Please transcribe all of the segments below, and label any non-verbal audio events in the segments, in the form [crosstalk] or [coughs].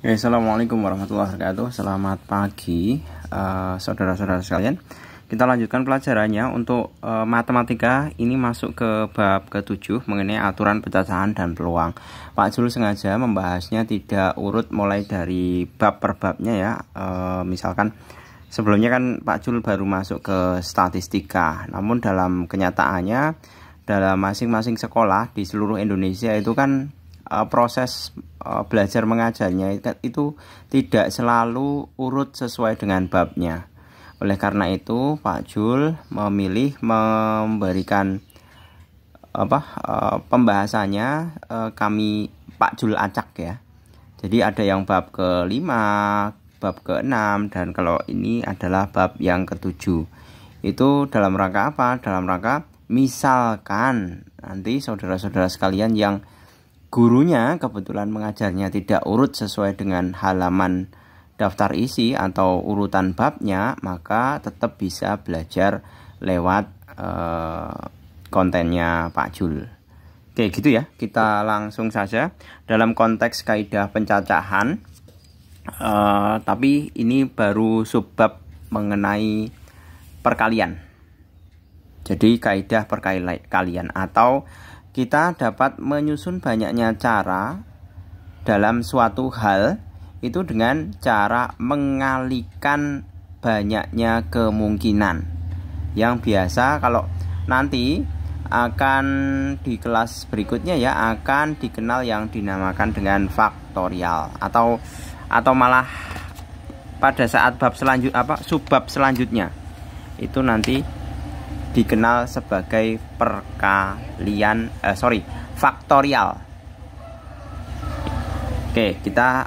Oke, eh, Assalamualaikum warahmatullahi wabarakatuh Selamat pagi eh, Saudara-saudara uh, sekalian Kita lanjutkan pelajarannya Untuk uh, matematika ini masuk ke bab ke-7 Mengenai aturan pecahan dan peluang Pak Jul sengaja membahasnya tidak urut mulai dari bab per babnya ya uh, Misalkan sebelumnya kan Pak Jul baru masuk ke statistika Namun dalam kenyataannya Dalam masing-masing sekolah di seluruh Indonesia itu kan uh, proses uh, belajar mengajarnya itu tidak selalu urut sesuai dengan babnya. Oleh karena itu, Pak Jul memilih memberikan apa uh, pembahasannya uh, kami Pak Jul acak ya. Jadi ada yang bab ke-5, bab keenam dan kalau ini adalah bab yang ketujuh Itu dalam rangka apa? Dalam rangka misalkan nanti saudara-saudara sekalian yang gurunya kebetulan mengajarnya tidak urut sesuai dengan halaman daftar isi atau urutan babnya, maka tetap bisa belajar lewat eh, kontennya Pak Jul. Oke, gitu ya. Kita langsung saja dalam konteks kaidah pencacahan. Eh, tapi ini baru subbab mengenai perkalian. Jadi kaidah perkalian atau kita dapat menyusun banyaknya cara dalam suatu hal itu dengan cara mengalihkan banyaknya kemungkinan yang biasa kalau nanti akan di kelas berikutnya ya akan dikenal yang dinamakan dengan faktorial atau atau malah pada saat bab selanjut apa subbab selanjutnya itu nanti dikenal sebagai perkalian eh, sorry faktorial oke kita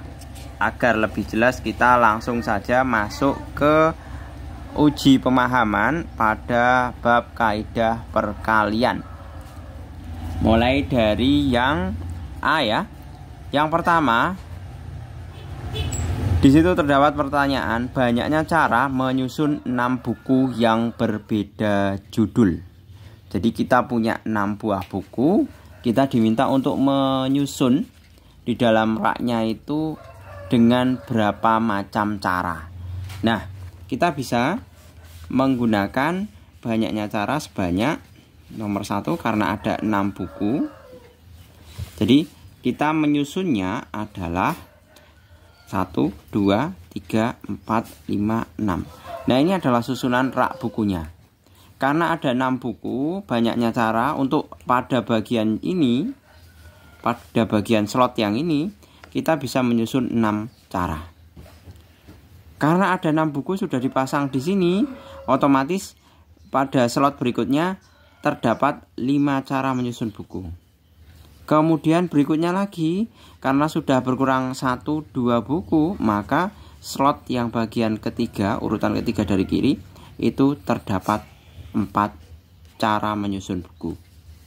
agar lebih jelas kita langsung saja masuk ke uji pemahaman pada bab kaidah perkalian mulai dari yang A ya yang pertama di situ terdapat pertanyaan banyaknya cara menyusun 6 buku yang berbeda judul. Jadi kita punya 6 buah buku, kita diminta untuk menyusun di dalam raknya itu dengan berapa macam cara. Nah, kita bisa menggunakan banyaknya cara sebanyak nomor satu karena ada 6 buku. Jadi kita menyusunnya adalah 1, 2, 3, 4, 5, 6 Nah ini adalah susunan rak bukunya Karena ada 6 buku Banyaknya cara untuk pada bagian ini Pada bagian slot yang ini Kita bisa menyusun 6 cara Karena ada 6 buku sudah dipasang di sini Otomatis pada slot berikutnya Terdapat 5 cara menyusun buku Kemudian berikutnya lagi, karena sudah berkurang 1 2 buku, maka slot yang bagian ketiga, urutan ketiga dari kiri itu terdapat 4 cara menyusun buku.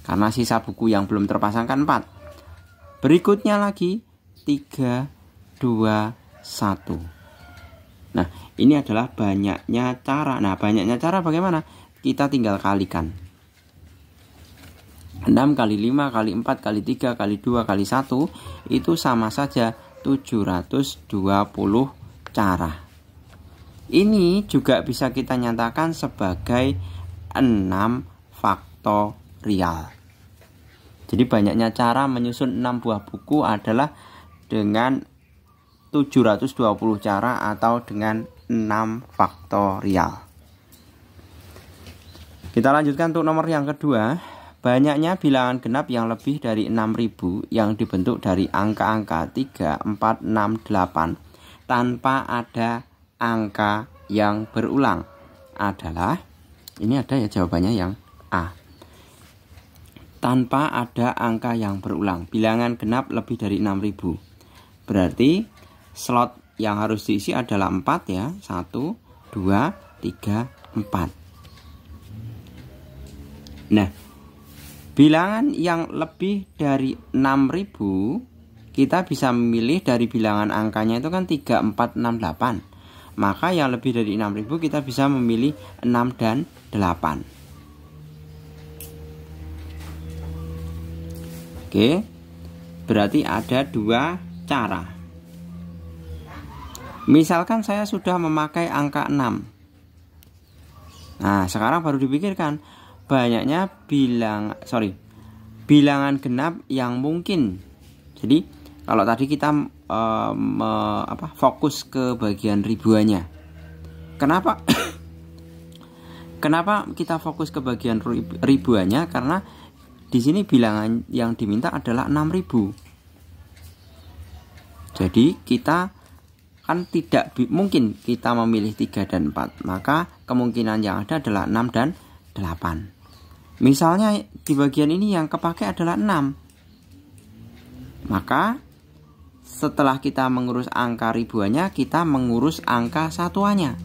Karena sisa buku yang belum terpasang kan 4. Berikutnya lagi 3 2 1. Nah, ini adalah banyaknya cara. Nah, banyaknya cara bagaimana? Kita tinggal kalikan. 6 kali 5 kali 4 kali 3 kali 2 kali 1 itu sama saja 720 cara. Ini juga bisa kita nyatakan sebagai 6 faktorial. Jadi banyaknya cara menyusun 6 buah buku adalah dengan 720 cara atau dengan 6 faktorial. Kita lanjutkan untuk nomor yang kedua. Banyaknya bilangan genap yang lebih dari 6000 yang dibentuk dari angka-angka 3, 4, 6, 8 tanpa ada angka yang berulang adalah ini ada ya jawabannya yang A. Tanpa ada angka yang berulang, bilangan genap lebih dari 6000. Berarti slot yang harus diisi adalah 4 ya. 1 2 3 4. Nah, Bilangan yang lebih dari 6000 kita bisa memilih dari bilangan angkanya itu kan 3468. Maka yang lebih dari 6000 kita bisa memilih 6 dan 8. Oke. Berarti ada dua cara. Misalkan saya sudah memakai angka 6. Nah, sekarang baru dipikirkan, banyaknya bilang sorry bilangan genap yang mungkin. Jadi kalau tadi kita e, me, apa fokus ke bagian ribuannya. Kenapa? [coughs] Kenapa kita fokus ke bagian ribuannya? Karena di sini bilangan yang diminta adalah 6000. Jadi kita kan tidak mungkin kita memilih 3 dan 4. Maka kemungkinan yang ada adalah 6 dan 8. Misalnya di bagian ini yang kepake adalah 6. Maka setelah kita mengurus angka ribuannya, kita mengurus angka satuannya.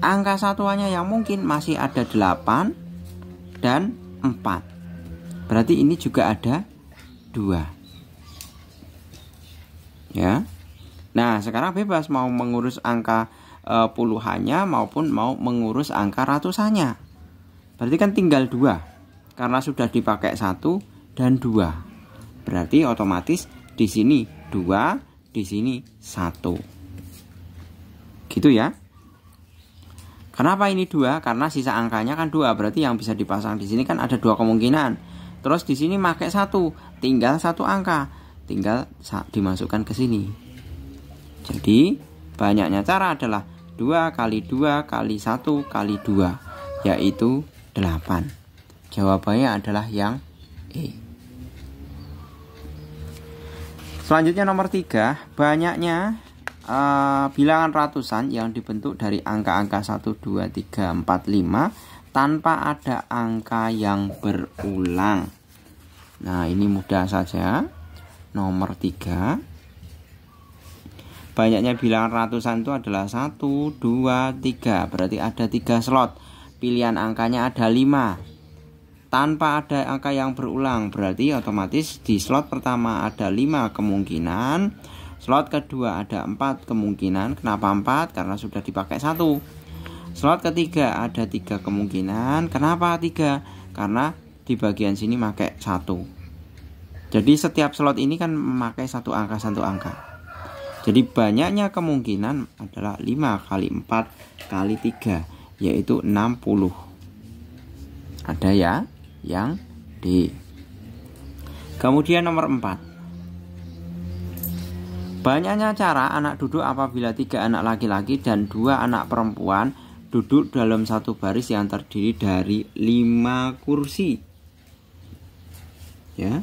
Angka satuannya yang mungkin masih ada 8 dan 4. Berarti ini juga ada 2. Ya. Nah, sekarang bebas mau mengurus angka eh, puluhannya maupun mau mengurus angka ratusannya. Berarti kan tinggal dua karena sudah dipakai satu dan dua. Berarti otomatis di sini dua, di sini satu. Gitu ya. Kenapa ini dua? Karena sisa angkanya kan dua, berarti yang bisa dipasang di sini kan ada dua kemungkinan. Terus di sini pakai satu, tinggal satu angka, tinggal dimasukkan ke sini. Jadi banyaknya cara adalah dua kali dua kali satu kali dua, yaitu 8. Jawabannya adalah yang E. Selanjutnya nomor 3, banyaknya uh, bilangan ratusan yang dibentuk dari angka-angka 1 2 3 4 5 tanpa ada angka yang berulang. Nah, ini mudah saja. Nomor 3 banyaknya bilangan ratusan itu adalah 1, 2, 3 berarti ada 3 slot pilihan angkanya ada 5 tanpa ada angka yang berulang berarti otomatis di slot pertama ada 5 kemungkinan slot kedua ada 4 kemungkinan kenapa 4 karena sudah dipakai satu slot ketiga ada tiga kemungkinan kenapa tiga karena di bagian sini pakai satu jadi setiap slot ini kan memakai satu angka satu angka jadi banyaknya kemungkinan adalah 5 kali 4 kali 3 yaitu 60 ada ya yang D kemudian nomor 4 banyaknya cara anak duduk apabila tiga anak laki-laki dan dua anak perempuan duduk dalam satu baris yang terdiri dari lima kursi ya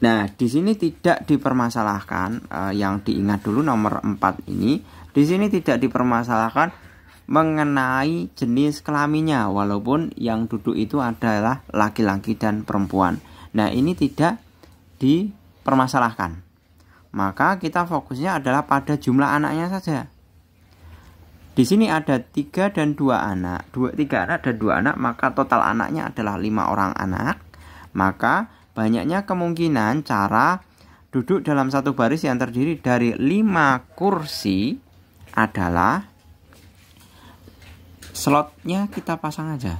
Nah, di sini tidak dipermasalahkan eh, yang diingat dulu nomor 4 ini di sini tidak dipermasalahkan mengenai jenis kelaminnya walaupun yang duduk itu adalah laki-laki dan perempuan. Nah, ini tidak dipermasalahkan. Maka kita fokusnya adalah pada jumlah anaknya saja. Di sini ada tiga dan dua anak, dua tiga anak dan dua anak, maka total anaknya adalah lima orang anak. Maka banyaknya kemungkinan cara duduk dalam satu baris yang terdiri dari lima kursi adalah slotnya kita pasang aja.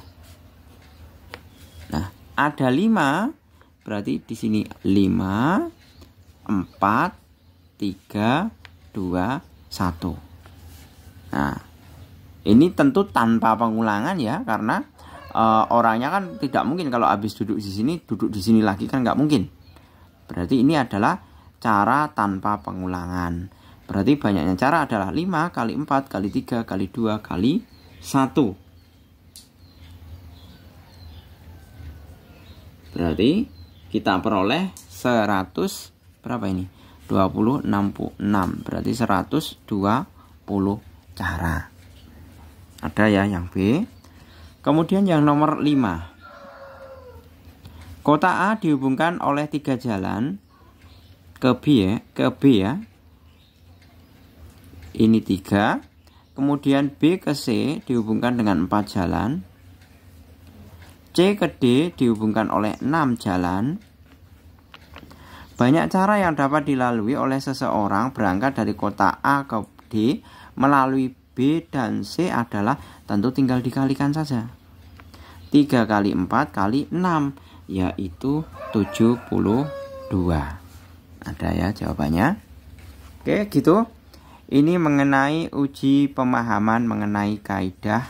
Nah, ada 5, berarti di sini 5 4 3 2 1. Nah, ini tentu tanpa pengulangan ya karena e, orangnya kan tidak mungkin kalau habis duduk di sini duduk di sini lagi kan nggak mungkin berarti ini adalah cara tanpa pengulangan Berarti banyaknya cara adalah 5 kali 4 kali 3 kali 2 kali 1. Berarti kita peroleh 100 berapa ini? 266 Berarti 120 cara. Ada ya yang B. Kemudian yang nomor 5. Kota A dihubungkan oleh tiga jalan ke B ya, ke B ya, ini tiga, Kemudian B ke C dihubungkan dengan empat jalan. C ke D dihubungkan oleh enam jalan. Banyak cara yang dapat dilalui oleh seseorang berangkat dari kota A ke D melalui B dan C adalah tentu tinggal dikalikan saja. 3 kali 4 kali 6 yaitu 72. Ada ya jawabannya? Oke, gitu. Ini mengenai uji pemahaman mengenai kaidah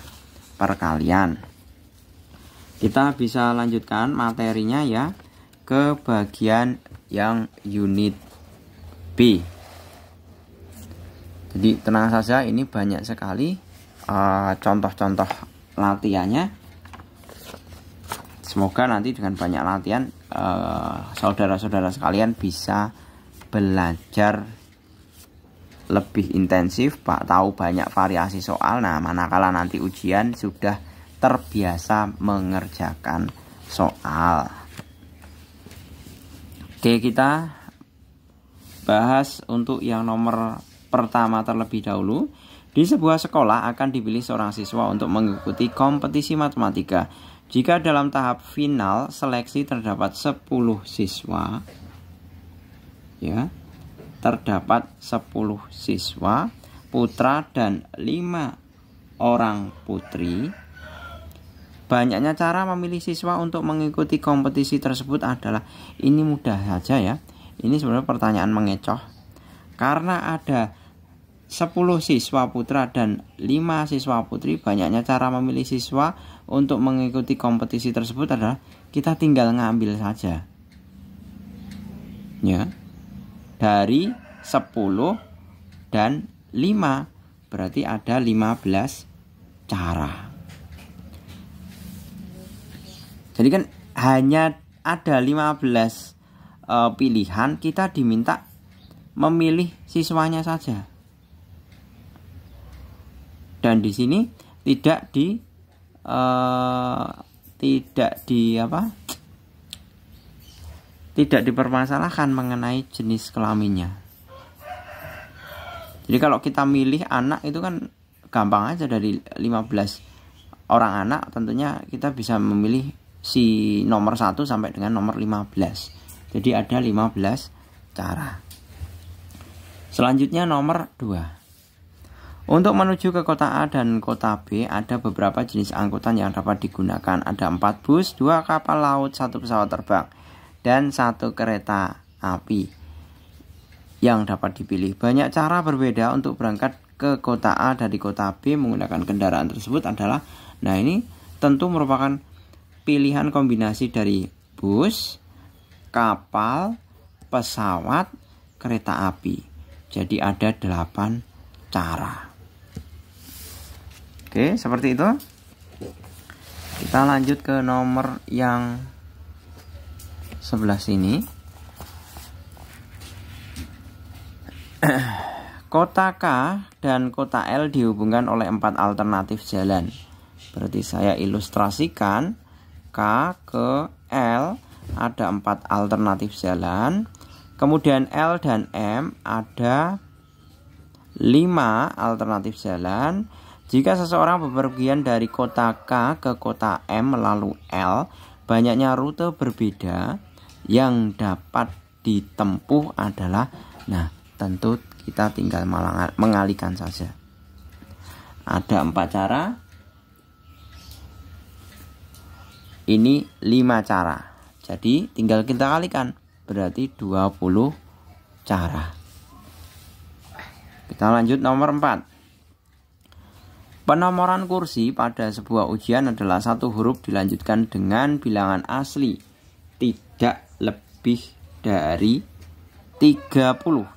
perkalian. Kita bisa lanjutkan materinya ya ke bagian yang unit B. Jadi tenang saja ini banyak sekali eh, contoh-contoh uh, latihannya. Semoga nanti dengan banyak latihan eh, saudara-saudara uh, sekalian bisa belajar lebih intensif, Pak tahu banyak variasi soal. Nah, manakala nanti ujian sudah terbiasa mengerjakan soal. Oke, kita bahas untuk yang nomor pertama terlebih dahulu. Di sebuah sekolah akan dipilih seorang siswa untuk mengikuti kompetisi matematika. Jika dalam tahap final seleksi terdapat 10 siswa, ya, terdapat 10 siswa putra dan 5 orang putri. Banyaknya cara memilih siswa untuk mengikuti kompetisi tersebut adalah ini mudah saja ya. Ini sebenarnya pertanyaan mengecoh. Karena ada 10 siswa putra dan 5 siswa putri banyaknya cara memilih siswa untuk mengikuti kompetisi tersebut adalah kita tinggal ngambil saja ya dari 10 dan 5 berarti ada 15 cara jadi kan hanya ada 15 e, pilihan kita diminta memilih siswanya saja dan di sini tidak di e, tidak di apa tidak dipermasalahkan mengenai jenis kelaminnya. Jadi kalau kita milih anak itu kan gampang aja dari 15 orang anak tentunya kita bisa memilih si nomor 1 sampai dengan nomor 15. Jadi ada 15 cara. Selanjutnya nomor 2. Untuk menuju ke kota A dan kota B ada beberapa jenis angkutan yang dapat digunakan. Ada 4 bus, 2 kapal laut, 1 pesawat terbang dan satu kereta api yang dapat dipilih. Banyak cara berbeda untuk berangkat ke kota A dari kota B menggunakan kendaraan tersebut adalah nah ini tentu merupakan pilihan kombinasi dari bus, kapal, pesawat, kereta api. Jadi ada 8 cara. Oke, seperti itu. Kita lanjut ke nomor yang sebelah sini. Kota K dan kota L dihubungkan oleh empat alternatif jalan. Berarti saya ilustrasikan K ke L ada empat alternatif jalan. Kemudian L dan M ada lima alternatif jalan. Jika seseorang bepergian dari kota K ke kota M melalui L, banyaknya rute berbeda, yang dapat ditempuh adalah nah tentu kita tinggal mengalihkan saja ada empat cara ini lima cara jadi tinggal kita kalikan berarti 20 cara kita lanjut nomor 4 penomoran kursi pada sebuah ujian adalah satu huruf dilanjutkan dengan bilangan asli tidak lebih dari 30.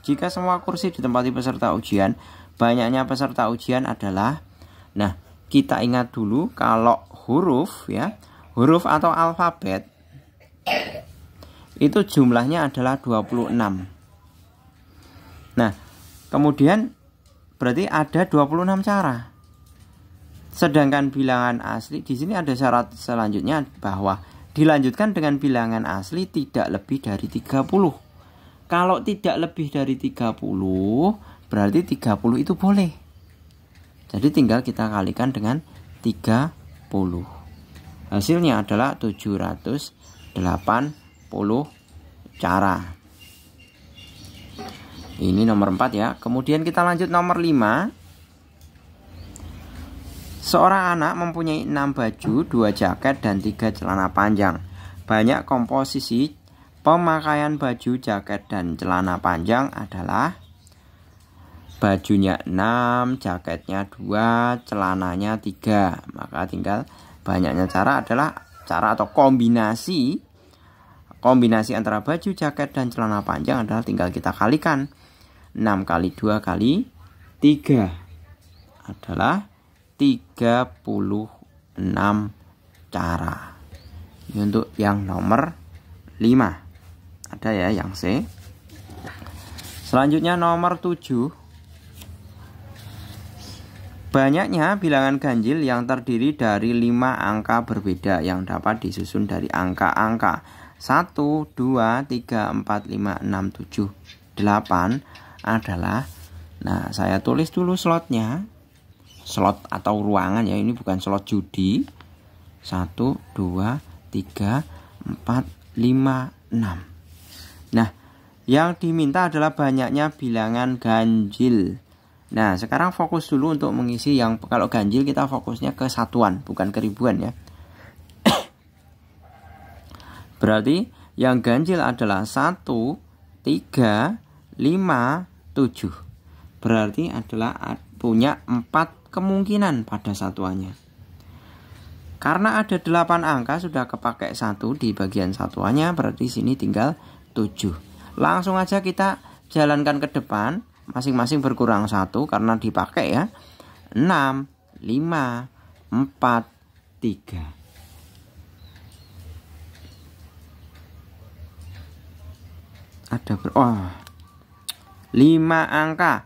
Jika semua kursi ditempati peserta ujian, banyaknya peserta ujian adalah Nah, kita ingat dulu kalau huruf ya, huruf atau alfabet itu jumlahnya adalah 26. Nah, kemudian berarti ada 26 cara. Sedangkan bilangan asli di sini ada syarat selanjutnya bahwa Dilanjutkan dengan bilangan asli tidak lebih dari 30. Kalau tidak lebih dari 30, berarti 30 itu boleh. Jadi tinggal kita kalikan dengan 30. Hasilnya adalah 780 cara. Ini nomor 4 ya. Kemudian kita lanjut nomor 5. Seorang anak mempunyai 6 baju, 2 jaket, dan 3 celana panjang. Banyak komposisi pemakaian baju, jaket, dan celana panjang adalah bajunya 6, jaketnya 2, celananya 3. Maka tinggal banyaknya cara adalah cara atau kombinasi kombinasi antara baju, jaket, dan celana panjang adalah tinggal kita kalikan. 6 kali 2 kali 3 adalah 36 cara. Ini untuk yang nomor 5. Ada ya yang C. Selanjutnya nomor 7. Banyaknya bilangan ganjil yang terdiri dari 5 angka berbeda yang dapat disusun dari angka-angka 1, 2, 3, 4, 5, 6, 7, 8 adalah Nah saya tulis dulu slotnya slot atau ruangan ya ini bukan slot judi 1 2 3 4 5 6 nah yang diminta adalah banyaknya bilangan ganjil nah sekarang fokus dulu untuk mengisi yang kalau ganjil kita fokusnya ke satuan bukan ke ribuan ya [coughs] berarti yang ganjil adalah 1 3 5 7 berarti adalah punya 4 kemungkinan pada satuannya. Karena ada 8 angka sudah kepakai satu di bagian satuannya berarti sini tinggal 7. Langsung aja kita jalankan ke depan masing-masing berkurang satu karena dipakai ya. 6, 5, 4, 3. Ada ber oh. 5 angka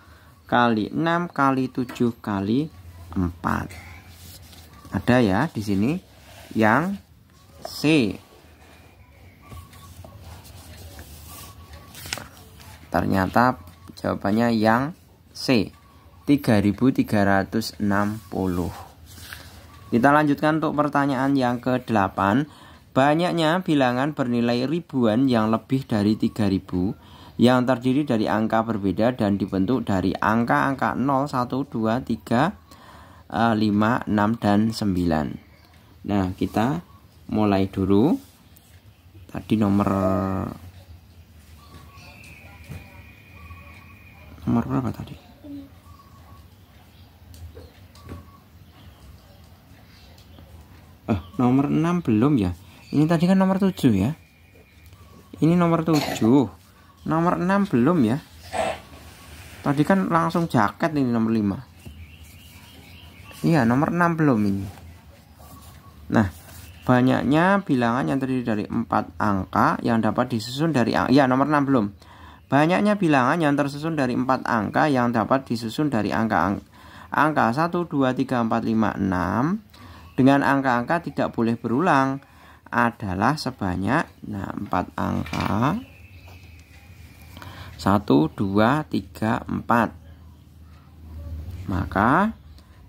kali 6 kali 7 kali 4. Ada ya di sini yang C. Ternyata jawabannya yang C. 3360. Kita lanjutkan untuk pertanyaan yang ke-8. Banyaknya bilangan bernilai ribuan yang lebih dari 3000 yang terdiri dari angka berbeda dan dibentuk dari angka-angka 0, 1, 2, 3, 5, 6, dan 9 Nah kita mulai dulu Tadi nomor Nomor berapa tadi? Eh, nomor 6 belum ya? Ini tadi kan nomor 7 ya? Ini nomor 7 nomor 6 belum ya tadi kan langsung jaket ini nomor 5 iya nomor 6 belum ini nah banyaknya bilangan yang terdiri dari 4 angka yang dapat disusun dari ya nomor 6 belum banyaknya bilangan yang tersusun dari 4 angka yang dapat disusun dari angka angka 1 2 3 4 5 6 dengan angka-angka tidak boleh berulang adalah sebanyak nah 4 angka 1, 2, 3, 4 Maka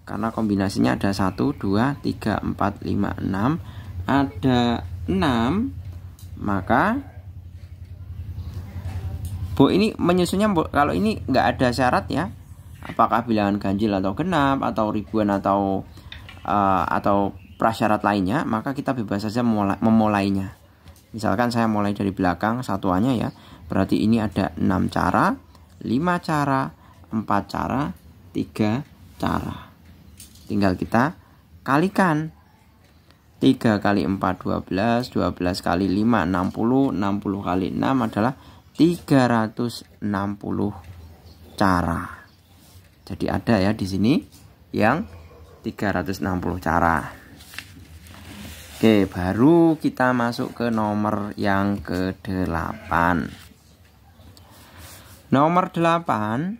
karena kombinasinya ada 1, 2, 3, 4, 5, 6 Ada 6 Maka Bu ini menyusunnya kalau ini nggak ada syarat ya Apakah bilangan ganjil atau genap atau ribuan atau uh, atau prasyarat lainnya Maka kita bebas saja memulai, memulainya Misalkan saya mulai dari belakang satuannya ya. Berarti ini ada 6 cara, 5 cara, 4 cara, 3 cara. Tinggal kita kalikan. 3 kali 4 12, 12 kali 5 60, 60 kali 6 adalah 360 cara. Jadi ada ya di sini yang 360 cara. Oke, baru kita masuk ke nomor yang ke-8. Nomor 8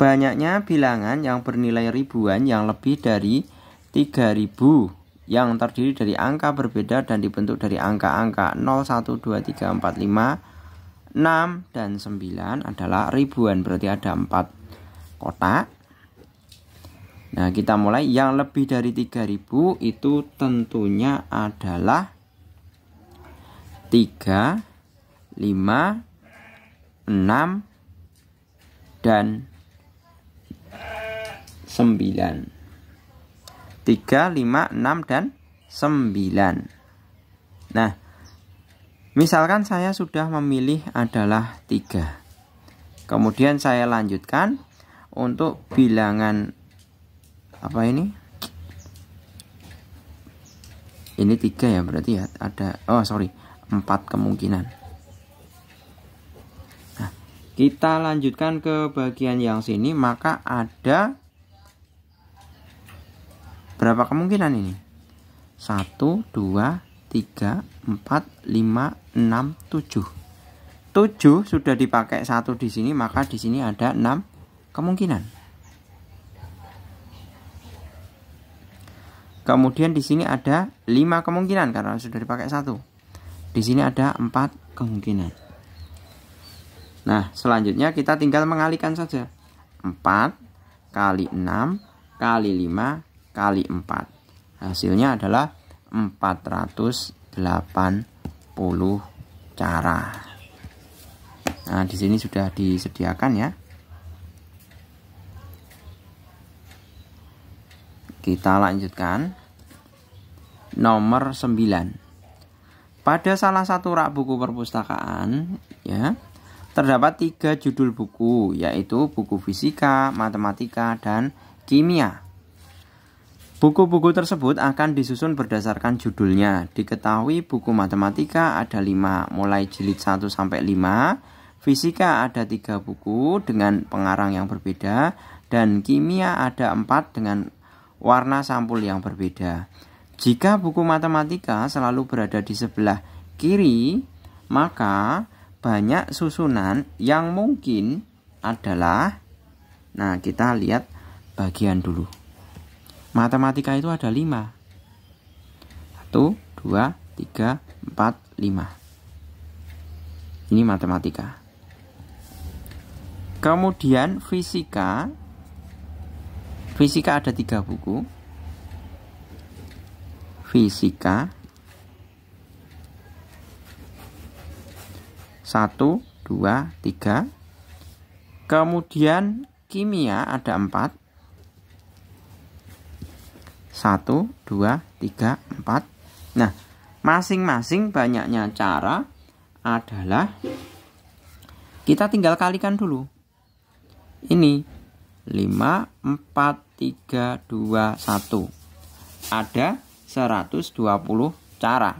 Banyaknya bilangan yang bernilai ribuan yang lebih dari 3000 yang terdiri dari angka berbeda dan dibentuk dari angka-angka 0, 1, 2, 3, 4, 5, 6, dan 9 adalah ribuan berarti ada 4 kotak Nah, kita mulai yang lebih dari 3000 itu tentunya adalah 3 5 6 dan 9. 3 5 6 dan 9. Nah, misalkan saya sudah memilih adalah 3. Kemudian saya lanjutkan untuk bilangan apa ini ini tiga ya berarti ya ada oh sorry empat kemungkinan nah, kita lanjutkan ke bagian yang sini maka ada berapa kemungkinan ini satu dua tiga empat lima enam tujuh tujuh sudah dipakai satu di sini maka di sini ada enam kemungkinan Kemudian di sini ada 5 kemungkinan karena sudah dipakai satu. Di sini ada 4 kemungkinan. Nah, selanjutnya kita tinggal mengalikan saja. 4 kali 6 kali 5 kali 4. Hasilnya adalah 480 cara. Nah, di sini sudah disediakan ya. Kita lanjutkan. Nomor 9. Pada salah satu rak buku perpustakaan, ya, terdapat tiga judul buku, yaitu buku fisika, matematika, dan kimia. Buku-buku tersebut akan disusun berdasarkan judulnya. Diketahui buku matematika ada lima mulai jilid 1 sampai 5. Fisika ada tiga buku dengan pengarang yang berbeda dan kimia ada empat dengan warna sampul yang berbeda. Jika buku matematika selalu berada di sebelah kiri, maka banyak susunan yang mungkin adalah Nah, kita lihat bagian dulu. Matematika itu ada 5. 1 2 3 4 5. Ini matematika. Kemudian fisika fisika ada tiga buku fisika satu dua tiga kemudian kimia ada empat satu dua tiga empat nah masing-masing banyaknya cara adalah kita tinggal kalikan dulu ini 5, 4, 3, 2, 1. Ada 120 cara.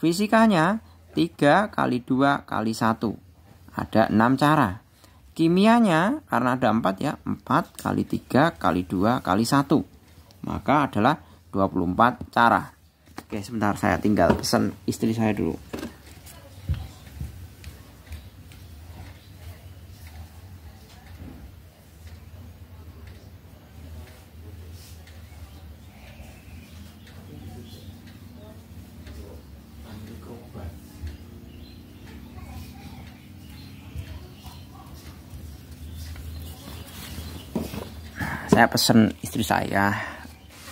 Fisikanya 3 kali 2 kali 1. Ada 6 cara. Kimianya karena ada 4 ya, 4 kali 3 kali 2 kali 1. Maka adalah 24 cara. Oke, sebentar saya tinggal pesan istri saya dulu. pesen istri saya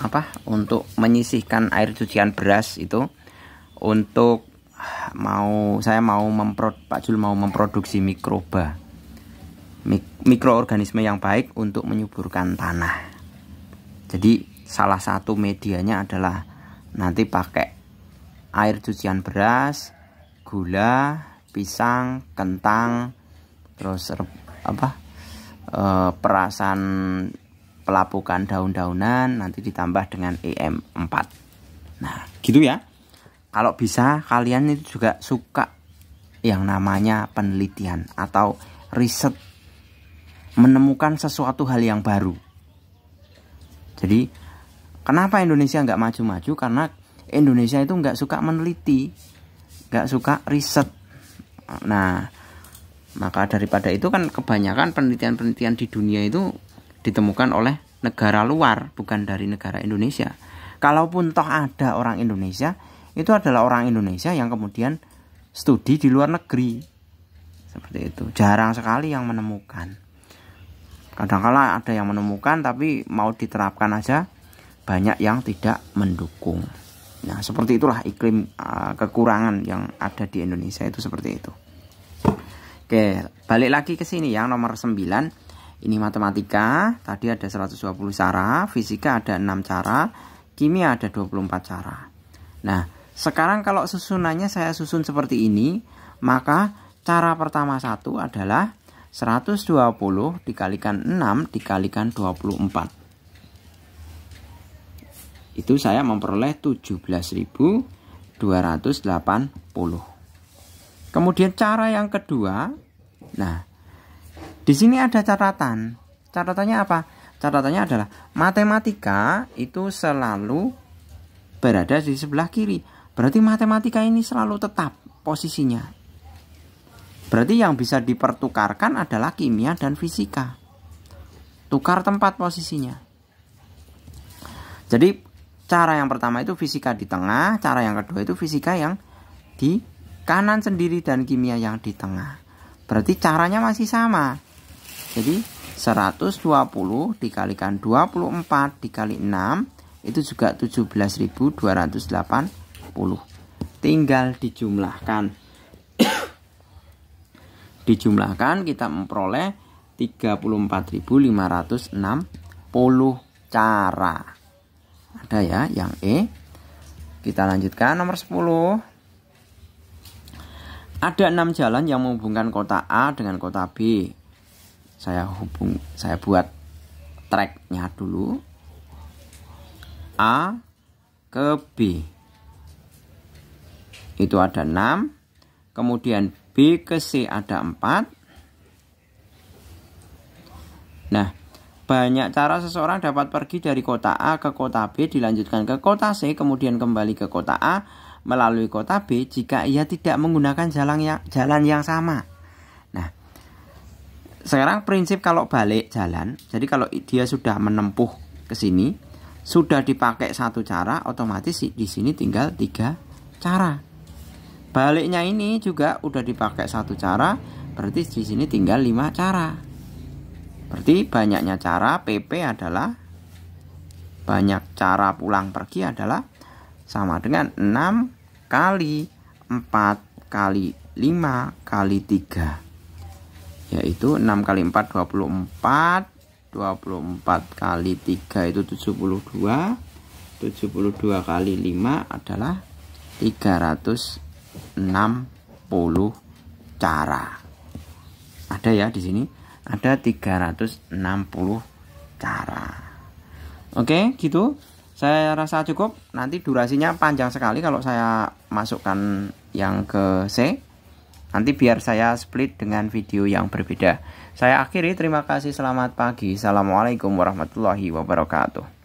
apa untuk menyisihkan air cucian beras itu untuk mau saya mau memprod Pak Jul mau memproduksi mikroba mik, mikroorganisme yang baik untuk menyuburkan tanah. Jadi salah satu medianya adalah nanti pakai air cucian beras, gula, pisang, kentang, terus apa e, perasan pelapukan daun-daunan nanti ditambah dengan e EM4 nah gitu ya kalau bisa kalian itu juga suka yang namanya penelitian atau riset menemukan sesuatu hal yang baru jadi kenapa Indonesia nggak maju-maju karena Indonesia itu nggak suka meneliti nggak suka riset nah maka daripada itu kan kebanyakan penelitian-penelitian di dunia itu ditemukan oleh negara luar, bukan dari negara Indonesia. Kalaupun toh ada orang Indonesia, itu adalah orang Indonesia yang kemudian studi di luar negeri. Seperti itu. Jarang sekali yang menemukan. kadang Kadangkala ada yang menemukan tapi mau diterapkan aja banyak yang tidak mendukung. Nah, seperti itulah iklim uh, kekurangan yang ada di Indonesia itu seperti itu. Oke, balik lagi ke sini yang nomor 9 ini matematika, tadi ada 120 cara, fisika ada 6 cara, kimia ada 24 cara. Nah, sekarang kalau susunannya saya susun seperti ini, maka cara pertama satu adalah 120 dikalikan 6 dikalikan 24 itu saya memperoleh 17.280. Kemudian cara yang kedua, nah di sini ada catatan. Catatannya apa? Catatannya adalah matematika itu selalu berada di sebelah kiri. Berarti matematika ini selalu tetap posisinya. Berarti yang bisa dipertukarkan adalah kimia dan fisika. Tukar tempat posisinya. Jadi cara yang pertama itu fisika di tengah, cara yang kedua itu fisika yang di kanan sendiri dan kimia yang di tengah. Berarti caranya masih sama. Jadi 120 dikalikan 24 dikali 6 itu juga 17.280. Tinggal dijumlahkan. [coughs] dijumlahkan kita memperoleh 34.560 cara. Ada ya yang E. Kita lanjutkan nomor 10. Ada enam jalan yang menghubungkan kota A dengan kota B saya hubung saya buat tracknya dulu A ke B itu ada 6 kemudian B ke C ada 4 nah banyak cara seseorang dapat pergi dari kota A ke kota B dilanjutkan ke kota C kemudian kembali ke kota A melalui kota B jika ia tidak menggunakan jalan yang, jalan yang sama sekarang prinsip kalau balik jalan jadi kalau dia sudah menempuh ke sini sudah dipakai satu cara otomatis di sini tinggal tiga cara baliknya ini juga udah dipakai satu cara berarti di sini tinggal lima cara berarti banyaknya cara PP adalah banyak cara pulang pergi adalah sama dengan 6 kali 4 kali 5 kali 3 yaitu 6 kali 4 24 24 kali 3 itu 72 72 kali 5 adalah 360 cara ada ya di sini ada 360 cara oke gitu saya rasa cukup nanti durasinya panjang sekali kalau saya masukkan yang ke C Nanti biar saya split dengan video yang berbeda. Saya akhiri, terima kasih, selamat pagi. Assalamualaikum warahmatullahi wabarakatuh.